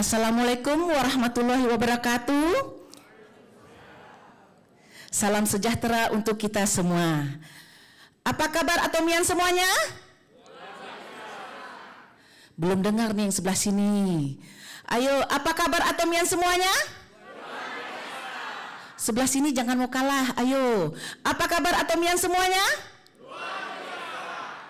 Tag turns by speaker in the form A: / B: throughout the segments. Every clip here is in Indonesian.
A: Assalamualaikum warahmatullahi wabarakatuh. Salam sejahtera untuk kita semua. Apa kabar Atomian semuanya? Belum dengar nih yang sebelah sini. Ayo, apa kabar Atomian semuanya? Sebelah sini jangan mau kalah, ayo. Apa kabar Atomian semuanya?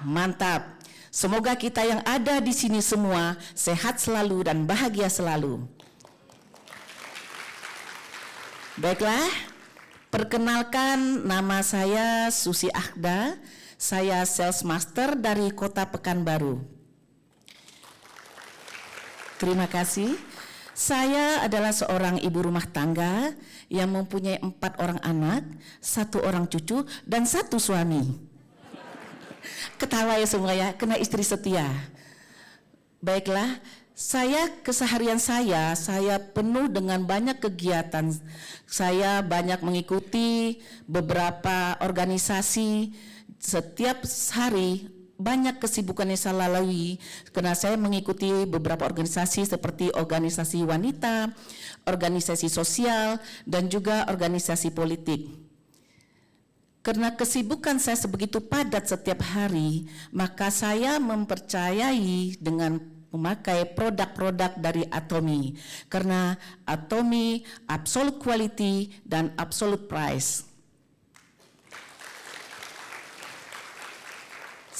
A: Mantap. Semoga kita yang ada di sini semua sehat selalu dan bahagia selalu. Baiklah, perkenalkan nama saya Susi Akda, saya Sales Master dari Kota Pekanbaru. Terima kasih. Saya adalah seorang ibu rumah tangga yang mempunyai empat orang anak, satu orang cucu, dan satu suami. Ketawa ya semua ya, kena istri setia. Baiklah, saya keseharian saya, saya penuh dengan banyak kegiatan. Saya banyak mengikuti beberapa organisasi. Setiap hari banyak kesibukan yang saya lalui karena saya mengikuti beberapa organisasi seperti organisasi wanita, organisasi sosial, dan juga organisasi politik. Karena kesibukan saya sebegitu padat setiap hari, maka saya mempercayai dengan memakai produk-produk dari Atomi. Karena Atomi absolute quality dan absolute price.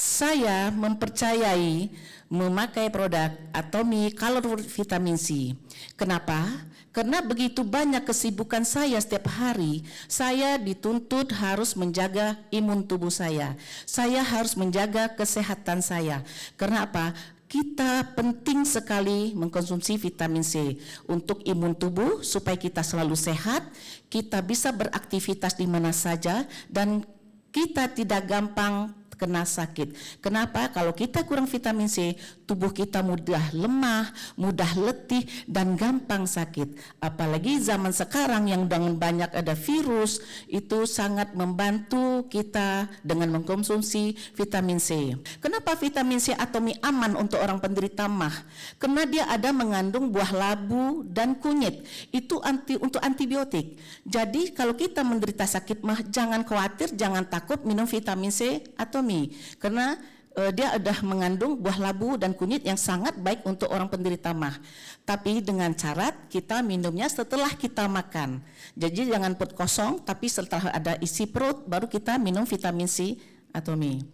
A: Saya mempercayai memakai produk Atomi Color Vitamin C. Kenapa? Karena begitu banyak kesibukan saya setiap hari, saya dituntut harus menjaga imun tubuh saya. Saya harus menjaga kesehatan saya. Karena apa? kita penting sekali mengkonsumsi vitamin C untuk imun tubuh supaya kita selalu sehat, kita bisa beraktivitas di mana saja dan kita tidak gampang kena sakit. Kenapa? Kalau kita kurang vitamin C, tubuh kita mudah lemah, mudah letih, dan gampang sakit. Apalagi zaman sekarang yang dengan banyak ada virus, itu sangat membantu kita dengan mengkonsumsi vitamin C. Kenapa vitamin C mie aman untuk orang penderita mah? Karena dia ada mengandung buah labu dan kunyit. Itu anti untuk antibiotik. Jadi kalau kita menderita sakit mah, jangan khawatir, jangan takut minum vitamin C mie karena uh, dia sudah mengandung buah labu dan kunyit yang sangat baik untuk orang penderita mah. Tapi dengan syarat kita minumnya setelah kita makan. Jadi jangan perut kosong, tapi setelah ada isi perut baru kita minum vitamin C atau mie.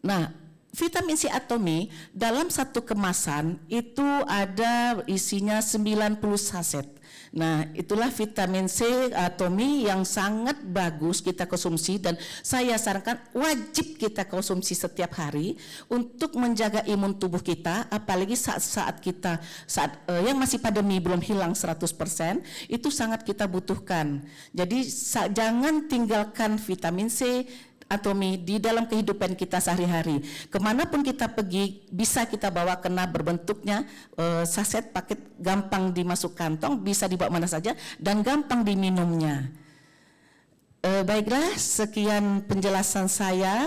A: Nah, vitamin C atomi dalam satu kemasan itu ada isinya 90 saset. Nah, itulah vitamin C atomi yang sangat bagus kita konsumsi dan saya sarankan wajib kita konsumsi setiap hari untuk menjaga imun tubuh kita apalagi saat-saat kita saat eh, yang masih pandemi belum hilang 100% itu sangat kita butuhkan. Jadi jangan tinggalkan vitamin C Atomi di dalam kehidupan kita sehari-hari. Kemanapun kita pergi, bisa kita bawa kena berbentuknya e, saset paket gampang dimasuk kantong, bisa dibawa mana saja dan gampang diminumnya. E, baiklah, sekian penjelasan saya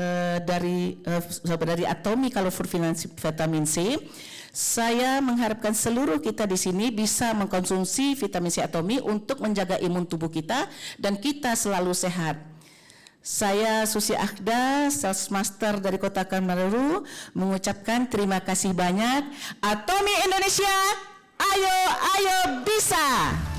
A: e, dari e, dari Atomi kalau vitamin C. Saya mengharapkan seluruh kita di sini bisa mengkonsumsi vitamin C atomi untuk menjaga imun tubuh kita dan kita selalu sehat. Saya Susi Akda, Sales Master dari Kota Kamaru, mengucapkan terima kasih banyak. Atomi Indonesia, ayo, ayo bisa!